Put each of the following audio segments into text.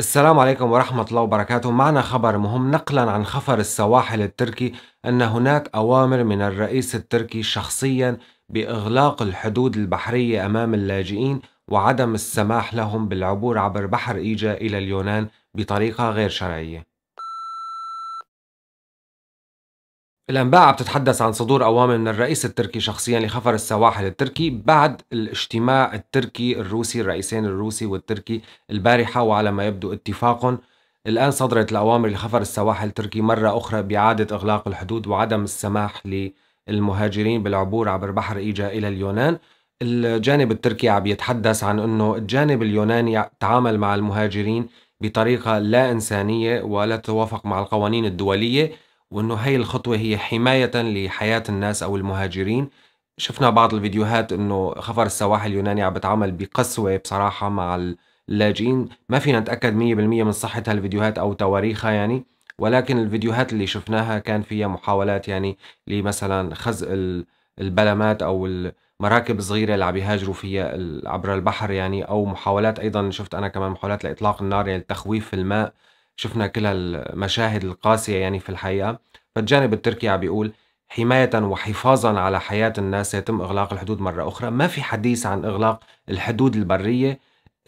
السلام عليكم ورحمة الله وبركاته معنا خبر مهم نقلا عن خفر السواحل التركي أن هناك أوامر من الرئيس التركي شخصيا بإغلاق الحدود البحرية أمام اللاجئين وعدم السماح لهم بالعبور عبر بحر إيجا إلى اليونان بطريقة غير شرعية الأنباء عم تتحدث عن صدور أوامر من الرئيس التركي شخصيا لخفر السواحل التركي بعد الاجتماع التركي الروسي الرئيسين الروسي والتركي البارحة وعلى ما يبدو اتفاق الآن صدرت الأوامر لخفر السواحل التركي مرة أخرى بإعادة إغلاق الحدود وعدم السماح للمهاجرين بالعبور عبر بحر إيجا إلى اليونان الجانب التركي عم يتحدث عن أنه الجانب اليوناني تعامل مع المهاجرين بطريقة لا إنسانية ولا تتوافق مع القوانين الدولية وانه هي الخطوه هي حمايه لحياه الناس او المهاجرين شفنا بعض الفيديوهات انه خفر السواحل اليوناني عم بتعامل بقسوه بصراحه مع اللاجئين ما فينا نتاكد 100% من صحه هالفيديوهات او تواريخها يعني ولكن الفيديوهات اللي شفناها كان فيها محاولات يعني لمثلا خزق البلمات او المراكب صغيره اللي عم بيهاجروا فيها عبر البحر يعني او محاولات ايضا شفت انا كمان محاولات لاطلاق النار يعني التخويف في الماء شفنا كل هالمشاهد القاسية يعني في الحقيقة فالجانب التركي عم بيقول حماية وحفاظا على حياة الناس سيتم إغلاق الحدود مرة أخرى ما في حديث عن إغلاق الحدود البرية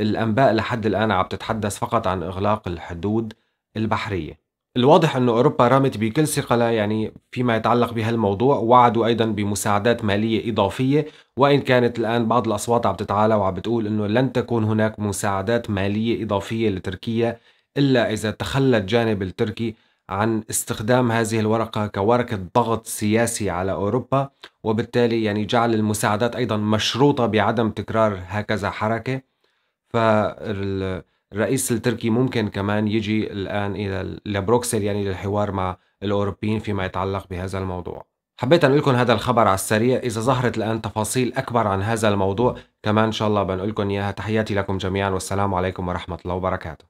الأنباء لحد الآن عم تتحدث فقط عن إغلاق الحدود البحرية الواضح أن أوروبا رامت بكل ثقلها يعني فيما يتعلق بهالموضوع وعدوا أيضا بمساعدات مالية إضافية وإن كانت الآن بعض الأصوات عم تتعالى وعم بتقول أنه لن تكون هناك مساعدات مالية إضافية لتركيا إلا إذا تخلى الجانب التركي عن استخدام هذه الورقة كورقة ضغط سياسي على أوروبا وبالتالي يعني جعل المساعدات أيضا مشروطة بعدم تكرار هكذا حركة فالرئيس التركي ممكن كمان يجي الآن إلى لبروكسل يعني للحوار مع الأوروبيين فيما يتعلق بهذا الموضوع حبيت أن لكم هذا الخبر على السريع إذا ظهرت الآن تفاصيل أكبر عن هذا الموضوع كمان إن شاء الله بنقول لكم إياها تحياتي لكم جميعا والسلام عليكم ورحمة الله وبركاته